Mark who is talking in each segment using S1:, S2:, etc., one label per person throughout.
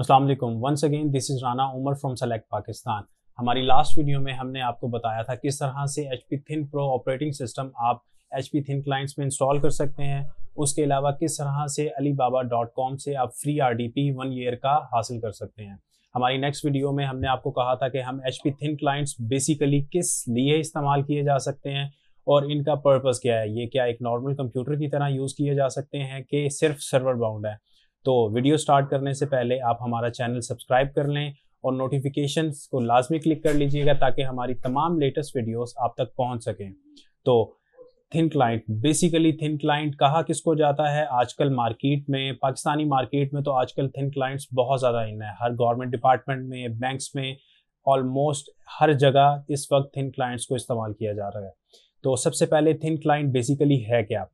S1: Aslam once again this is Rana Umar from select Pakistan हमारी last video में हमने आपको बताया था किस तरह से H P thin pro operating system आप एच पी थिन क्लाइंट्स में इंस्टॉल कर सकते हैं उसके अलावा किस तरह से अली बाबा डॉट कॉम से आप free R D P one year का हासिल कर सकते हैं हमारी नेक्स्ट वीडियो में हमने आपको कहा था कि हम H P thin clients basically किस लिए इस्तेमाल किए जा सकते हैं और इनका पर्पज़ क्या है ये क्या एक नॉर्मल कंप्यूटर की तरह यूज़ किए जा सकते हैं कि सिर्फ सर्वर बाउंड है तो वीडियो स्टार्ट करने से पहले आप हमारा चैनल सब्सक्राइब कर लें और नोटिफिकेशन को लाजमी क्लिक कर लीजिएगा ताकि हमारी तमाम लेटेस्ट वीडियोस आप तक पहुंच सकें तो thin client basically thin client कहा किसको जाता है आजकल मार्केट में पाकिस्तानी मार्केट में तो आजकल थिन क्लाइंट्स बहुत ज़्यादा इन है हर गवर्नमेंट डिपार्टमेंट में बैंक्स में ऑलमोस्ट हर जगह इस वक्त थिन क्लाइंट्स को इस्तेमाल किया जा रहा है तो सबसे पहले थिन क्लाइंट बेसिकली है क्या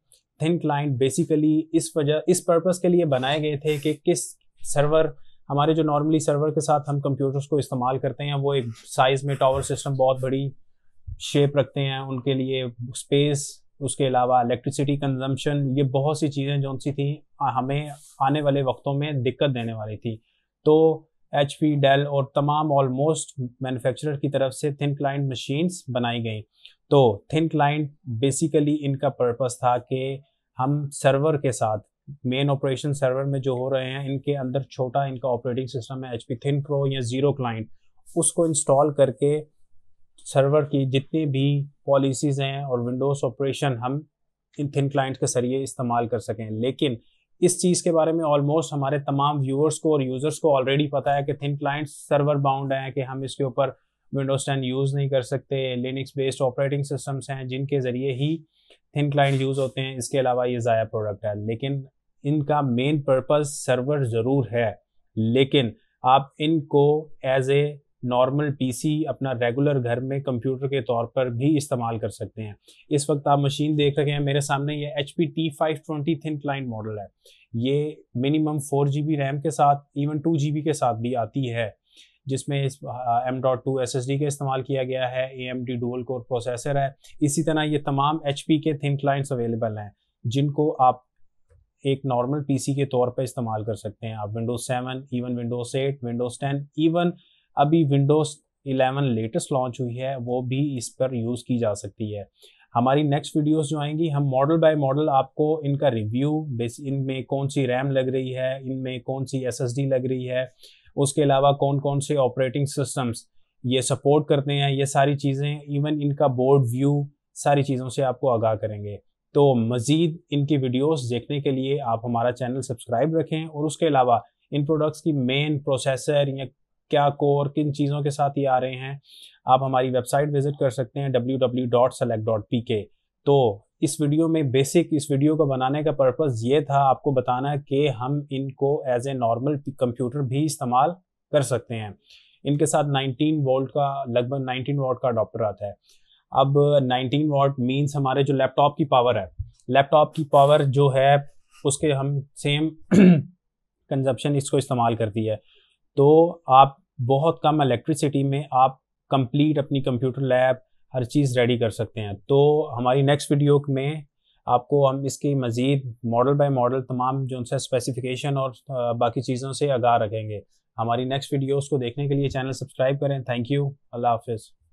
S1: थिन क्लाइंट बेसिकली इस वजह इस पर्पज़ के लिए बनाए गए थे कि किस सर्वर हमारे जो नॉर्मली सर्वर के साथ हम कंप्यूटर्स को इस्तेमाल करते हैं वो एक साइज़ में टावर सिस्टम बहुत बड़ी शेप रखते हैं उनके लिए स्पेस उसके अलावा इलेक्ट्रिसिटी कंजम्पशन ये बहुत सी चीज़ें जो सी थी हमें आने वाले वक्तों में दिक्कत देने वाली थी तो एच पी डेल और तमाम ऑलमोस्ट मैन्युफैक्चरर की तरफ से थिन क्लाइंट मशीन्स बनाई गई तो थिन क्लाइंट बेसिकली इनका पर्पस था कि हम सर्वर के साथ मेन ऑपरेशन सर्वर में जो हो रहे हैं इनके अंदर छोटा इनका ऑपरेटिंग सिस्टम है एच पी थिन प्रो या ज़ीरो क्लाइंट उसको इंस्टॉल करके सर्वर की जितनी भी पॉलिसीज़ हैं और विंडोज़ ऑपरेशन हम इन थिन क्लाइंट के जरिए इस्तेमाल कर सकें लेकिन इस चीज़ के बारे में ऑलमोस्ट हमारे तमाम व्यूअर्स को और यूज़र्स को ऑलरेडी पता है कि थिन क्लाइंट सर्वर बाउंड हैं कि हम इसके ऊपर विंडोज़ टेन यूज़ नहीं कर सकते लिनिक्स बेस्ड ऑपरेटिंग सिस्टम्स हैं जिनके ज़रिए ही थिन क्लाइंट यूज़ होते हैं इसके अलावा ये ज़ाया प्रोडक्ट है लेकिन इनका मेन पर्पज़ सर्वर ज़रूर है लेकिन आप इनको एज ए नॉर्मल पीसी अपना रेगुलर घर में कंप्यूटर के तौर पर भी इस्तेमाल कर सकते हैं इस वक्त आप मशीन देख रहे हैं मेरे सामने ये H P T five twenty thin client model है ये minimum four G B RAM के साथ इवन टू जी बी के साथ भी आती है जिसमें इस M dot two S S D का इस्तेमाल किया गया है A M D dual core processor है इसी तरह ये तमाम एच पी के थिन क्लाइंट्स अवेलेबल हैं जिनको आप एक नॉर्मल पी सी के तौर पर इस्तेमाल कर सकते हैं आप Windows seven even Windows eight Windows ten even अभी विंडोज़ इलेवन लेटेस्ट लॉन्च हुई है वो भी इस पर यूज़ की जा सकती है हमारी नेक्स्ट वीडियोस जो आएंगी हम मॉडल बाय मॉडल आपको इनका रिव्यू बेस इनमें कौन सी रैम लग रही है इनमें कौन सी एसएसडी लग रही है उसके अलावा कौन कौन से ऑपरेटिंग सिस्टम्स ये सपोर्ट करते हैं ये सारी चीज़ें इवन इनका बोर्ड व्यू सारी चीज़ों से आपको आगाह करेंगे तो मज़ीद इनकी वीडियोस देखने के लिए आप हमारा चैनल सब्सक्राइब रखें और उसके अलावा इन प्रोडक्ट्स की मेन प्रोसेसर या क्या कोर किन चीज़ों के साथ ये आ रहे हैं आप हमारी वेबसाइट विज़िट कर सकते हैं डब्ल्यू तो इस वीडियो में बेसिक इस वीडियो को बनाने का पर्पज़ ये था आपको बताना कि हम इनको एज ए नॉर्मल कंप्यूटर भी इस्तेमाल कर सकते हैं इनके साथ 19 वोल्ट का लगभग 19 वोल्ट का अडोप्टर आता है अब 19 वोल्ट मीन्स हमारे जो लैपटॉप की पावर है लैपटॉप की पावर जो है उसके हम सेम कंजप्शन इसको इस्तेमाल करती है तो आप बहुत कम इलेक्ट्रिसिटी में आप कंप्लीट अपनी कंप्यूटर लैब हर चीज़ रेडी कर सकते हैं तो हमारी नेक्स्ट वीडियो में आपको हम इसकी मज़ीद मॉडल बाय मॉडल तमाम जो उनसे स्पेसिफिकेशन और बाकी चीज़ों से आगाह रखेंगे हमारी नेक्स्ट वीडियोस को देखने के लिए चैनल सब्सक्राइब करें थैंक यू अल्लाह हाफिज़